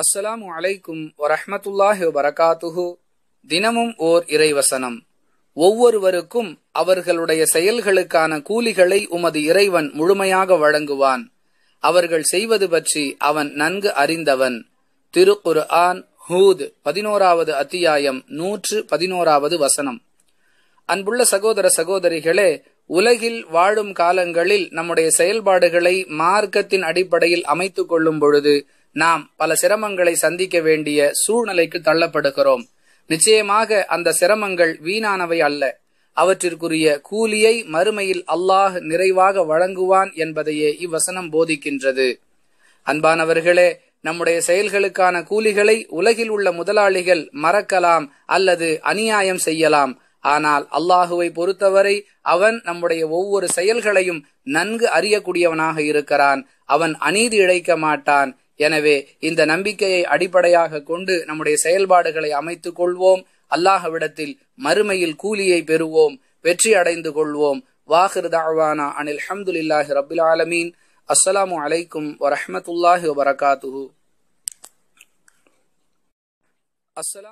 அஸ்ஸலாமு அலைக்கும் வரஹமத்துல்லாஹி வரகாத்துஹு தினமும் ஓர் இறைவசனம் ஒவ்வொருவருக்கும் அவர்களுடைய செயல்களுக்கான கூலிகளை உமது இறைவன் முழுமையாக வழங்குவான் அவர்கள் செய்வது பற்றி அவன் நன்கு அறிந்தவன் திருக்குரு ஆன் ஹூத் பதினோராவது அத்தியாயம் நூற்று பதினோராவது வசனம் அன்புள்ள சகோதர சகோதரிகளே உலகில் வாழும் காலங்களில் நம்முடைய செயல்பாடுகளை மார்க்கத்தின் அடிப்படையில் அமைத்துக் கொள்ளும் பொழுது நாம் பல சிரமங்களை சந்திக்க வேண்டிய சூழ்நிலைக்கு தள்ளப்படுகிறோம் நிச்சயமாக அந்த சிரமங்கள் வீணானவை அல்ல அவற்றிற்குரிய கூலியை மறுமையில் அல்லாஹ் நிறைவாக வழங்குவான் என்பதையே இவ்வசனம் போதிக்கின்றது அன்பானவர்களே நம்முடைய செயல்களுக்கான கூலிகளை உலகில் உள்ள முதலாளிகள் மறக்கலாம் அல்லது அநியாயம் செய்யலாம் ஆனால் அல்லாஹுவை பொறுத்தவரை அவன் நம்முடைய ஒவ்வொரு செயல்களையும் நன்கு அறியக்கூடியவனாக இருக்கிறான் அவன் அநீதி இழைக்க மாட்டான் எனவே இந்த நம்பிக்கையை அடிப்படையாக கொண்டு நம்முடைய செயல்பாடுகளை அமைத்துக் கொள்வோம் அல்லாஹவிடத்தில் மறுமையில் கூலியை பெறுவோம் வெற்றி அடைந்து கொள்வோம் வாஹிர் தாவானா அனில் ஹம்துல்லாஹி ரபுல் ஆலமீன் அஸ்லாம் அலைக்கும் வரமத்துல்லாஹி வரகாத்து அஸ்லாம்